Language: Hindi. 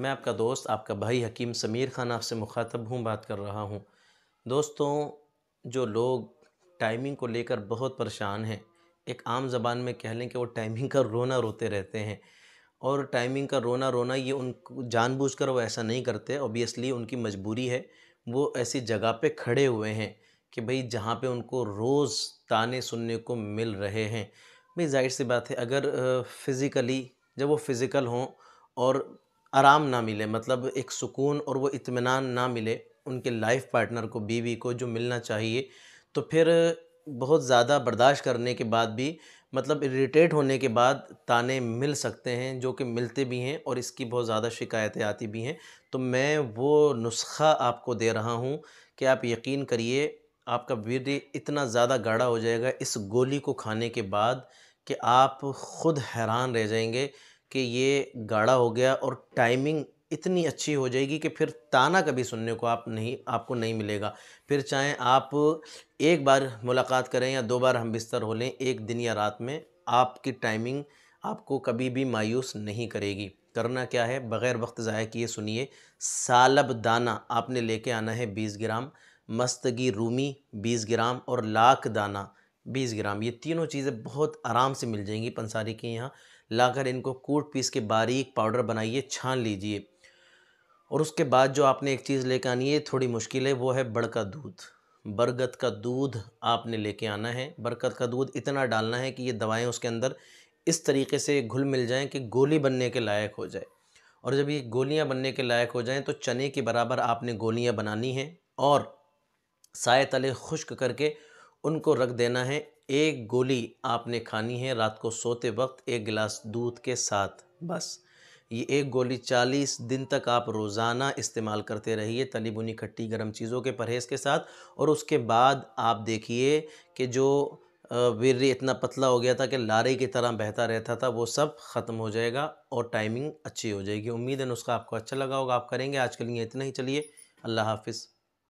मैं आपका दोस्त आपका भाई हकीम समीर खान आपसे मुखातब हूँ बात कर रहा हूँ दोस्तों जो लोग टाइमिंग को लेकर बहुत परेशान हैं एक आम जबान में कह लें कि वो टाइमिंग का रोना रोते रहते हैं और टाइमिंग का रोना रोना ये उन जानबूझकर वो ऐसा नहीं करते ओबियसली उनकी मजबूरी है वो ऐसी जगह पे खड़े हुए हैं कि भाई जहाँ पे उनको रोज़ ताने सुनने को मिल रहे हैं भाई जाहिर सी बात है अगर फ़िज़िकली जब वो फ़िज़िकल हों और आराम ना मिले मतलब एक सुकून और वो इत्मीनान ना मिले उनके लाइफ पार्टनर को बीवी को जो मिलना चाहिए तो फिर बहुत ज़्यादा बर्दाश्त करने के बाद भी मतलब इरीटेट होने के बाद ताने मिल सकते हैं जो कि मिलते भी हैं और इसकी बहुत ज़्यादा शिकायतें आती भी हैं तो मैं वो नुस्खा आपको दे रहा हूँ कि आप यकीन करिए आपका वीर इतना ज़्यादा गाढ़ा हो जाएगा इस गोली को खाने के बाद कि आप ख़ुद हैरान रह जाएंगे कि ये गाढ़ा हो गया और टाइमिंग इतनी अच्छी हो जाएगी कि फिर ताना कभी सुनने को आप नहीं आपको नहीं मिलेगा फिर चाहे आप एक बार मुलाकात करें या दो बार हम बिस्तर हो लें एक दिन या रात में आपकी टाइमिंग आपको कभी भी मायूस नहीं करेगी करना क्या है बग़ैर वक्त ज़ाय किए सुनिए सालब दाना आपने लेके आना है बीस ग्राम मस्तगी रूमी बीस ग्राम और लाख दाना बीस ग्राम ये तीनों चीज़ें बहुत आराम से मिल जाएंगी पंसारी के यहाँ लाकर इनको कूट पीस के बारीक पाउडर बनाइए छान लीजिए और उसके बाद जो आपने एक चीज़ लेकर आनी है थोड़ी मुश्किल है वो है बड़ का दूध बरगद का दूध आपने लेके आना है बरगद का दूध इतना डालना है कि ये दवाएं उसके अंदर इस तरीके से घुल मिल जाएं कि गोली बनने के लायक हो जाए और जब ये गोलियां बनने के लायक हो जाएं तो चने के बराबर आपने गोलियां बनानी हैं और साय तले खुश्क करके उनको रख देना है एक गोली आपने खानी है रात को सोते वक्त एक गिलास दूध के साथ बस ये एक गोली चालीस दिन तक आप रोज़ाना इस्तेमाल करते रहिए तली बुनी खट्टी गर्म चीज़ों के परहेज़ के साथ और उसके बाद आप देखिए कि जो वीर्य इतना पतला हो गया था कि लारे की तरह बहता रहता था वो सब ख़त्म हो जाएगा और टाइमिंग अच्छी हो जाएगी उम्मीद है नुस्खा आपको अच्छा लगा होगा आप करेंगे आज के लिए इतना ही चलिए अल्लाह हाफिज़